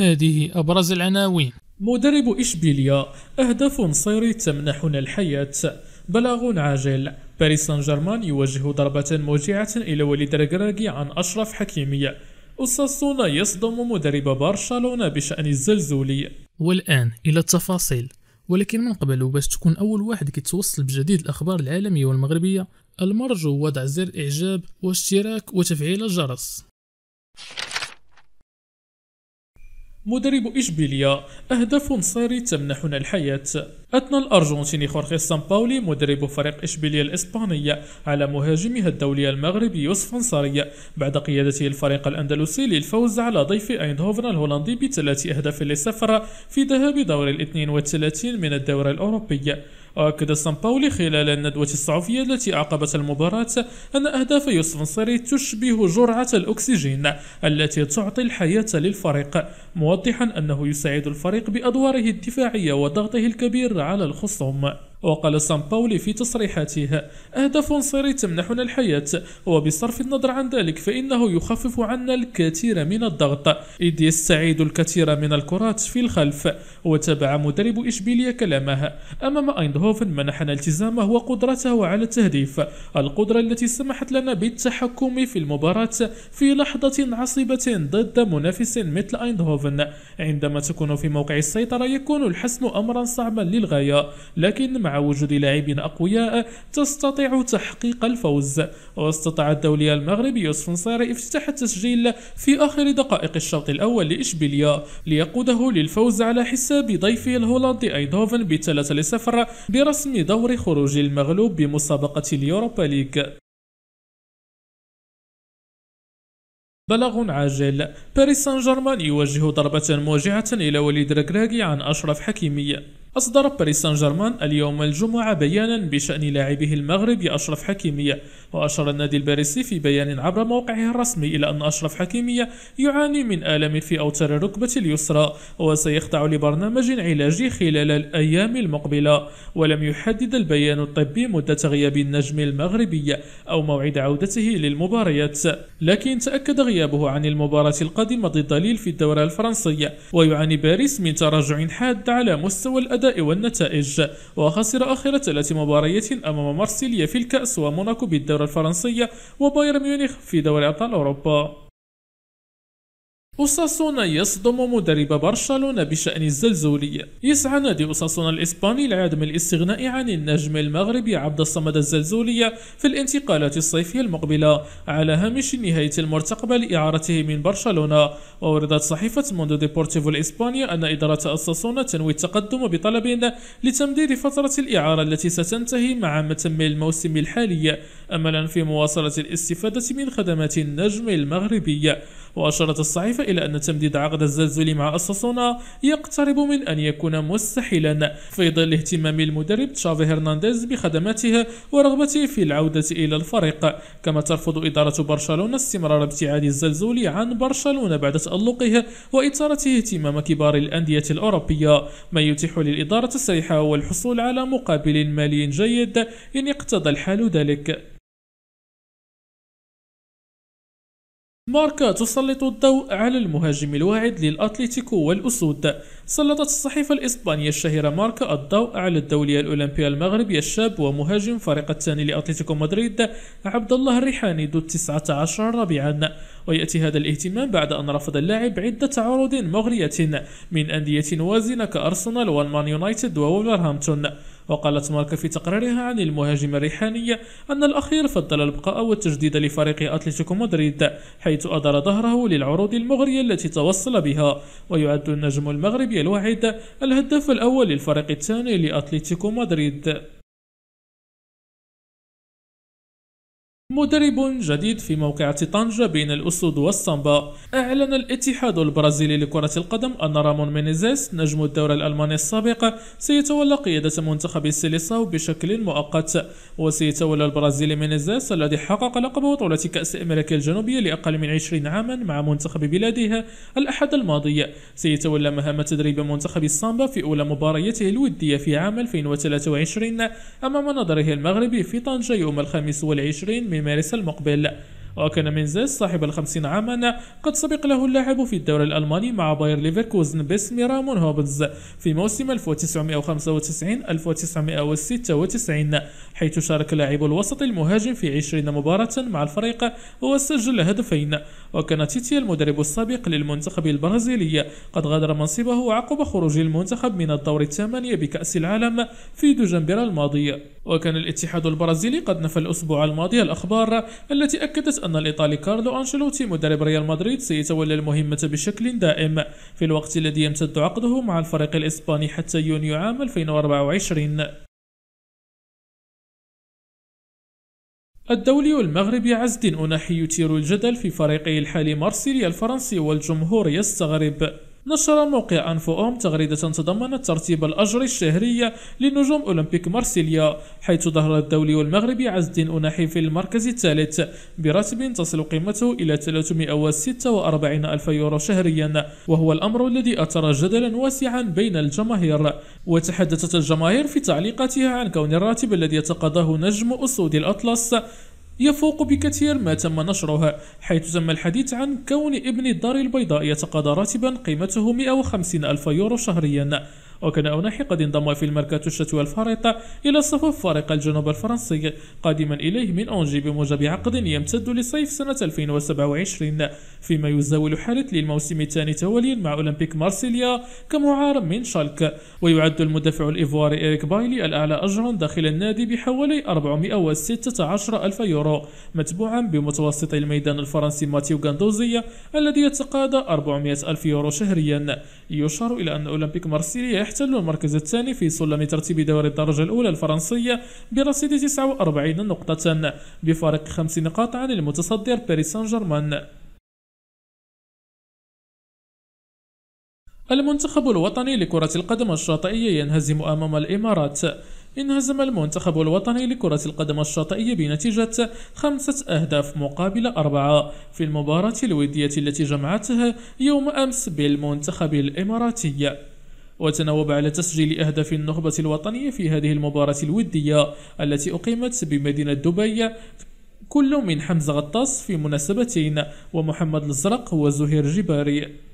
هذه أبرز العناوين مدرب إشبيليا أهداف صيري تمنحنا الحياة بلاغ عاجل باريس سان جيرمان يوجه ضربة موجعة إلى وليد ركراكي عن أشرف حكيمي أساسونا يصدم مدرب برشلونة بشأن الزلزول والآن إلى التفاصيل ولكن من قبل باش تكون أول واحد كيتوصل بجديد الأخبار العالمية والمغربية المرجو وضع زر إعجاب واشتراك وتفعيل الجرس مدرب إشبيلية أهداف صاري تمنحنا الحياة أثنى الأرجنتيني خورخي سامباولي مدرب فريق إشبيلية الإسباني على مهاجمها الدولي المغربي يوسف أنصاري بعد قيادته الفريق الأندلسي للفوز على ضيف أيندهوفن الهولندي بثلاث أهداف لصفر في ذهاب دور الاثنين والثلاثين من الدورة الأوروبية وأكد باولي خلال الندوة الصحفية التي أعقبت المباراة أن أهداف يوسف نصيري تشبه جرعة الأكسجين التي تعطي الحياة للفريق موضحا أنه يساعد الفريق بأدواره الدفاعية وضغطه الكبير على الخصوم وقال سان باولي في تصريحاته أهداف صيري تمنحنا الحياة وبصرف النظر عن ذلك فإنه يخفف عنا الكثير من الضغط إذ يستعيد الكثير من الكرات في الخلف وتابع مدرب إشبيلية كلامه أمام أيندهوفن منحنا التزامه وقدرته على التهديف القدرة التي سمحت لنا بالتحكم في المباراة في لحظة عصبة ضد منافس مثل أيندهوفن عندما تكون في موقع السيطرة يكون الحسم أمرا صعبا للغاية لكن مع مع وجود لاعبين أقوياء تستطيع تحقيق الفوز واستطاع الدولي المغربي يوسف نصيري افتتاح التسجيل في آخر دقائق الشوط الأول لإشبيليا ليقوده للفوز على حساب ضيفه الهولندي أيدهوفن بثلاثة لصفر برسم دور خروج المغلوب بمسابقة اليوروبا ليج بلاغ عاجل باريس سان جيرمان يوجه ضربة موجعة إلى وليد ركراكي عن أشرف حكيمي أصدر باريس سان جيرمان اليوم الجمعة بيانا بشأن لاعبه المغربي أشرف حكيمية وأشار النادي الباريسي في بيان عبر موقعه الرسمي إلى أن أشرف حكيمية يعاني من آلام في أوتار الركبة اليسرى وسيخضع لبرنامج علاجي خلال الأيام المقبلة ولم يحدد البيان الطبي مدة غياب النجم المغربي أو موعد عودته للمباريات لكن تأكد غيابه عن المباراة القادمة ضد ليل في الدورة الفرنسية ويعاني باريس من تراجع حاد على مستوى الأداء الأداء والنتائج وخسر آخر ثلاث مباريات أمام مارسيليا في الكأس وموناكو بالدورة الفرنسية وبايرن ميونخ في دوري أبطال أوروبا أساسونا يصدم مدرب برشلونة بشأن الزلزولية يسعى نادي أساسونا الإسباني لعدم الاستغناء عن النجم المغربي عبد الصمد الزلزولية في الانتقالات الصيفية المقبلة على هامش نهاية المرتقبة لإعارته من برشلونة ووردت صحيفة موندو ديبورتيفو الإسبانية أن إدارة أساسونا تنوي التقدم بطلب لتمديد فترة الإعارة التي ستنتهي مع متم الموسم الحالي أملا في مواصلة الاستفادة من خدمات النجم المغربي وأشارت الصحيفة إلى أن تمديد عقد الزلزولي مع أساسونا يقترب من أن يكون مستحيلا في ظل اهتمام المدرب تشافي هرنانديز بخدماته ورغبته في العودة إلى الفريق كما ترفض إدارة برشلونة استمرار ابتعاد الزلزولي عن برشلونة بعد تألقه وإثارته اهتمام كبار الأندية الأوروبية ما يتيح للإدارة السريحة والحصول على مقابل مالي جيد إن اقتضى الحال ذلك ماركا تسلط الضوء على المهاجم الواعد للأتليتيكو والأسود سلطت الصحيفة الإسبانية الشهيرة ماركا الضوء على الدولية الأولمبية المغربية الشاب ومهاجم فريق الثاني لأتليتيكو مدريد عبد الله الريحاني ذو 19 ربيعا ويأتي هذا الاهتمام بعد أن رفض اللاعب عدة عروض مغرية من أندية وازنة كأرسنال والمان يونايتد وولفرهامبتون وقالت ماركا في تقريرها عن المهاجم الريحاني أن الأخير فضل البقاء والتجديد لفريق أتلتيكو مدريد حيث أدار ظهره للعروض المغرية التي توصل بها ويعد النجم المغربي الوحيد الهداف الأول للفريق الثاني لأتلتيكو مدريد مدرب جديد في موقعة طنجة بين الأسود والصنباء أعلن الاتحاد البرازيلي لكرة القدم أن رامون مينيزيس نجم الدوري الألماني السابق سيتولى قيادة منتخب السيليساو بشكل مؤقت وسيتولى البرازيلي مينيزيس الذي حقق لقب بطولة كأس أمريكا الجنوبية لأقل من 20 عاما مع منتخب بلادها الأحد الماضي سيتولى مهام تدريب منتخب الصامبا في أولى مبارياته الودية في عام 2023 أمام نظره المغربي في طنجة يوم الخامس والعشرين من مارس المقبل وكان مينزيز صاحب الخمسين عاما قد سبق له اللعب في الدوري الألماني مع باير ليفركوزن باسم رامون هوبز في موسم 1995-1996 حيث شارك لاعب الوسط المهاجم في 20 مباراة مع الفريق وسجل هدفين وكان تيتي المدرب السابق للمنتخب البرازيلي قد غادر منصبه عقب خروج المنتخب من الدور الثمانية بكأس العالم في دجنبر الماضي وكان الاتحاد البرازيلي قد نفى الأسبوع الماضي الأخبار التي أكدت أن الإيطالي كارلو أنشيلوتي مدرب ريال مدريد سيتولى المهمة بشكل دائم في الوقت الذي يمتد عقده مع الفريق الإسباني حتى يونيو عام 2024 الدولي المغربي عز الدين أناحي يثير الجدل في فريقه الحالي مارسيليا الفرنسي والجمهور يستغرب نشر موقع أم تغريدة تضمنت ترتيب الأجر الشهرية لنجوم أولمبيك مارسيليا حيث ظهر الدولي والمغربي عز الدين أناحي في المركز الثالث براتب تصل قيمته إلى 346 ألف يورو شهريا وهو الأمر الذي أثار جدلا واسعا بين الجماهير وتحدثت الجماهير في تعليقاتها عن كون الراتب الذي يتقاضاه نجم أسود الأطلس يفوق بكثير ما تم نشرها حيث تم الحديث عن كون ابن الدار البيضاء يتقاضى راتبا قيمته 150 ألف يورو شهريا وكان أوناحي قد انضم في المركاتوشة الشتوى إلى صفوف فريق الجنوب الفرنسي قادما إليه من أونجي بموجب عقد يمتد لصيف سنة 2027 فيما يزاول حارث للموسم الثاني تواليا مع أولمبيك مارسيليا كمعار من شالك ويعد المدافع الإيفواري إيريك بايلي الأعلى أجرا داخل النادي بحوالي 416 ألف يورو متبوعا بمتوسط الميدان الفرنسي ماتيو غاندوزي الذي يتقاضى 400 ألف يورو شهريا يشار إلى أن أولمبيك مارسيليا يحتل المركز الثاني في سلم ترتيب دوري الدرجة الأولى الفرنسية برصيد 49 نقطة بفارق خمس نقاط عن المتصدر باريس سان جيرمان المنتخب الوطني لكرة القدم الشاطئية ينهزم أمام الإمارات انهزم المنتخب الوطني لكرة القدم الشاطئية بنتيجة خمسة أهداف مقابل أربعة في المباراة الودية التي جمعتها يوم أمس بالمنتخب الإماراتي وتناوب على تسجيل أهداف النخبة الوطنية في هذه المباراة الودية التي أقيمت بمدينة دبي كل من حمزة غطاس في مناسبتين ومحمد الزرق وزهير جباري